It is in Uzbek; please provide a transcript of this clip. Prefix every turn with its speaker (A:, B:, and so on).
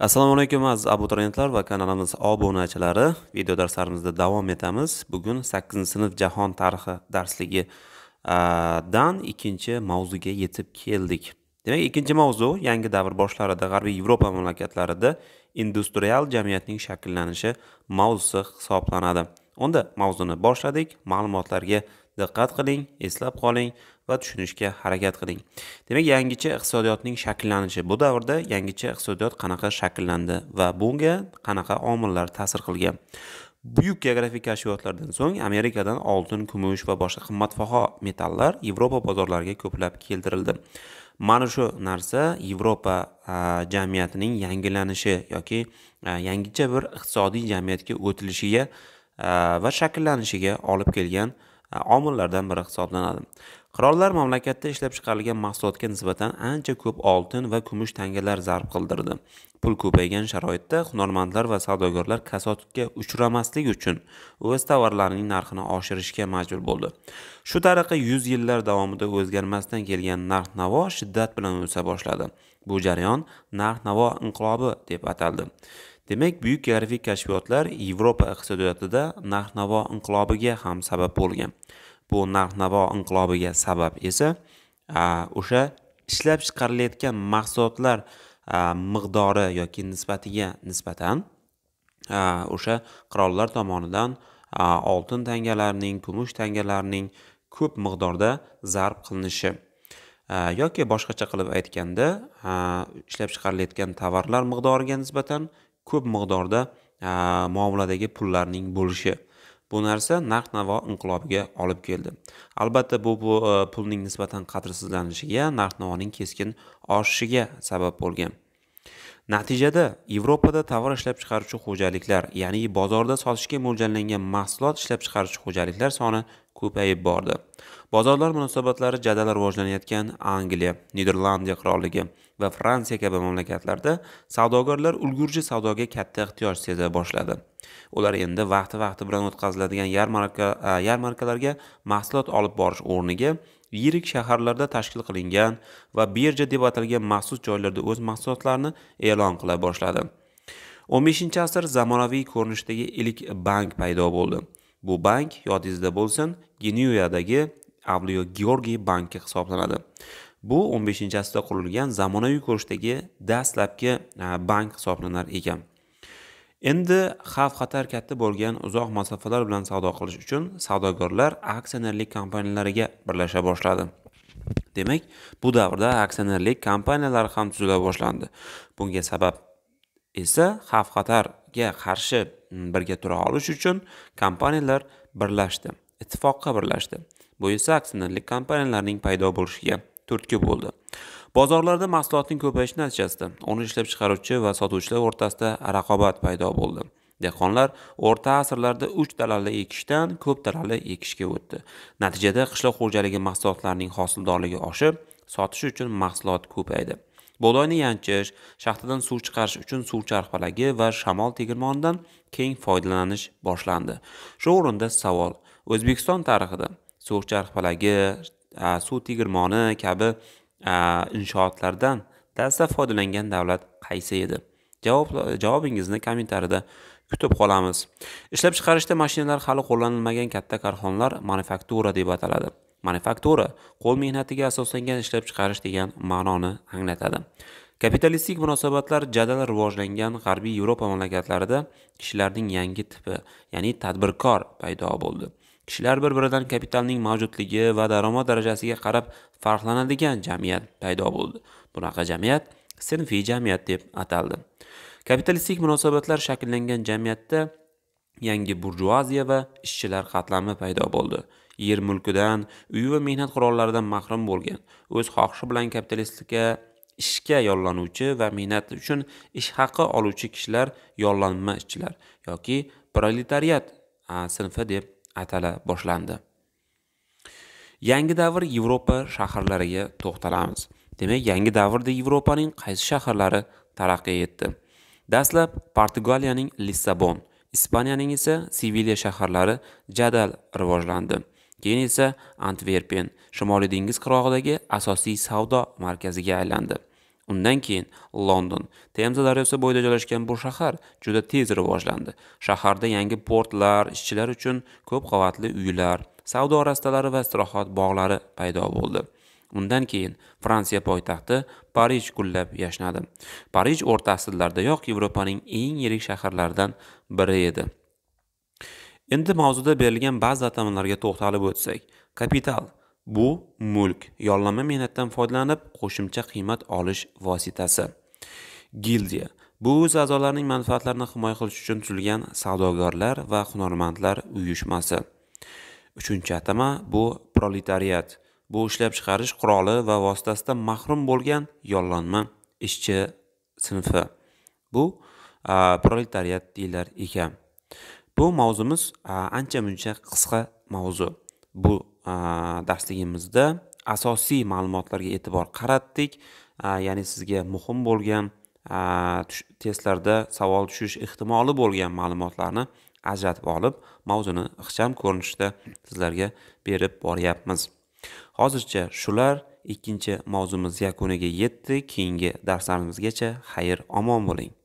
A: assalomu alaykum aziz abituriyentlar va kanalimiz obunachilari video darslarimizda davom etamiz bugun 8 sinf jahon tarixi darsligi dan ikkinchi mavzuga yetib keldik demak ikkinchi mavzu yangi davr boshlarida g'arbiy yevropa mamlakatlarida industrial jamiyatning shakllanishi mavzusi hisoblanadi unda mavzuni boshladik ma'lumotlarga diqqat qiling eslab qoling va tushunishga harakat qiling demak yangicha iqtisodiyotning shakllanishi bu davrda yangicha iqtisodiyot qanaqa shakllandi va bunga qanaqa omillar ta'sir qilgan buyuk geografik kashfiyotlardan so'ng amerikadan oltin kumush va boshqa qimmatbaho metallar yevropa bozorlariga ko'plab keltirildi mana shu narsa yevropa jamiyatining yangilanishi yoki yangicha bir iqtisodiy jamiyatga o'tilishiga va shakllanishiga olib kelgan omillardan biri hisoblanadi qirollar mamlakatda ishlab chiqarilgan mahsulotga nisbatan ancha ko'p oltin va kumush tangalar zarb qildirdi pul ko'paygan sharoitda hunarmandlar va savdogarlar kasodga uchramaslik uchun o'z tovarlarining narxini oshirishga majbur bo'ldi shu tariqa yuz yillar davomida o'zgarmasdan kelgan narx navo shiddat bilan o'sa boshladi bu jarayon narx navo inqilobi deb ataldi demak buyuk geografik kashfiyotlar yevropa iqtisodiyotida narx navo inqilobiga ham sabab bo'lgan bu narx navo inqilobiga sabab esa o'sha ishlab chiqarilayotgan mahsulotlar miqdori yoki nisbatiga nisbatan o'sha qirollar tomonidan oltin tangalarning kumush tangalarning ko'p miqdorda zarb qilinishi yoki boshqacha qilib aytganda ishlab chiqarilayotgan tovarlar miqdoriga nisbatan ko'p miqdorda muomaladagi pullarning bo'lishi bu narsa narx navo inqilobiga olib keldi albatta bu, bu e, pulning nisbatan qadrsizlanishiga narx navoning keskin oshishiga sabab bo'lgan natijada yevropada tovar ishlab chiqaruvchi xo'jaliklar ya'ni bozorda sotishga mo'ljallangan mahsulot ishlab chiqaruvchi xo'jaliklar soni ko'payib bordi bozorlar munosabatlari jadal rivojlanayotgan angliya niderlandiya qirolligi va fransiya kabi mamlakatlarda savdogarlar ulgurji savdoga katta ehtiyoj seza boshladi ular endi vaqti vaqti bilan o'tkaziladigan yarmarka e, yarmarkalarga mahsulot olib borish o'rniga yirik shaharlarda tashkil qilingan va birja deb atalgan maxsus joylarda o'z mahsulotlarini e'lon qila boshladi 15 asr zamonaviy ko'rinishdagi ilk bank paydo bo'ldi bu bank yodingizda bo'lsin Genuyadagi avliyo georgiy banki hisoblanadi bu 15 asrda qurilgan zamonaviy ko'rishdagi dastlabki e, bank hisoblanar ekan endi xavf xatar katta bo'lgan uzoq masofalar bilan savdo qilish uchun savdogarlar aksionerlik kompaniyalariga birlasha boshladi demak bu davrda aksionerlik kompaniyalari ham tuzila boshlandi bunga sabab esa xavf xatar ga qarshi mm, birga tura olish uchun kompaniyalar birlashdi ittifoqqa birlashdi bu esa aksionerlik kompaniyalarning paydo bo'lishiga turtki bo'ldi bozorlarda mahsulotning ko'payishi natijasida uni ishlab chiqaruvchi va sotuvchilar o'rtasida raqobat paydo bo'ldi dehqonlar o'rta asrlarda uch dalali ekishdan ko'p dalali ekishga o'tdi natijada qishloq xo'jaligi mahsulotlarining hosildorligi oshib sotish uchun mahsulot ko'paydi bug'doyni yanchish shaxtadan suv chiqarish uchun suv charxpalagi va shamol tegirmonidan keng foydalanish boshlandi shu o'rinda savol o'zbekiston tarixida suv charxpalagi suv tegirmoni kabi inshootlardan dastlab foydalangan davlat qaysi edi javob javobingizni kommentariyada kutib qolamiz ishlab chiqarishda mashinalar hali qo'llanilmagan katta korxonalar manufaktura deb ataladi manufaktura qo'l mehnatiga asoslangan ishlab chiqarish degan ma'noni anglatadi kapitalistik munosabatlar jadal rivojlangan g'arbiy yevropa mamlakatlarida kishilarning yangi tipi ya'ni tadbirkor paydo bo'ldi kishilar bir biridan kapitalning mavjudligi va daromad darajasiga qarab farqlanadigan jamiyat paydo bo'ldi bunaqa jamiyat sinfiy jamiyat deb ataldi kapitalistik munosabatlar shakllangan jamiyatda yangi burjuaziya va ishchilar qatlami paydo bo'ldi yer mulkidan uy va mehnat qurollaridan mahrum bo'lgan o'z xohishi bilan kapitalistlikka ishga yollanuvchi va mehnat uchun ish haqi oluvchi kishilar yollanma ishchilar yoki proletariat sinfi deb atala boshlandi yangi davr yevropa shaharlariga to'xtalamiz demak yangi davrda yevropaning qaysi shaharlari taraqqiy etdi dastlab portugaliyaning lissabon ispaniyaning esa sevilya shaharlari jadal rivojlandi keyin esa antverpen shimoliy dengiz qirog'idagi asosiy savdo markaziga aylandi undan keyin london temza daryosi bo'yida joylashgan bu shahar juda tez rivojlandi shaharda yangi portlar ishchilar uchun ko'p qavatli uylar savdo rastalari va istirohat bog'lari paydo bo'ldi undan keyin fransiya poytaxti parij gullab yashnadi parij o'rta asrlardayoq yevropaning eng yirik shaharlaridan biri edi endi mavzuda berilgan ba'zi atamalarga to'xtalib o'tsak kapital bu mulk yollanma mehnatdan foydalanib qo'shimcha qiymat olish vositasi gildiya bu o'z a'zolarining manfaatlarini himoya qilish uchun tuzilgan savdogarlar va hunarmandlar uyushmasi uchinchi atama bu proletariat bu ishlab chiqarish quroli va vositasida mahrum bo'lgan yollanma ishchi sinfi bu proletariat deyilar ekan bu mavzumiz ancha muncha qisqa mavzu bu darsligimizda asosiy ma'lumotlarga e'tibor qaratdik ya'ni sizga muhim bo'lgan testlarda savol tushish ehtimoli bo'lgan ma'lumotlarni ajratib olib mavzuni ixcham ko'rinishda sizlarga berib boryapmiz hozircha shular ikkinchi mavzumiz yakuniga yetdi keyingi darslarimizgacha xayr omon bo'ling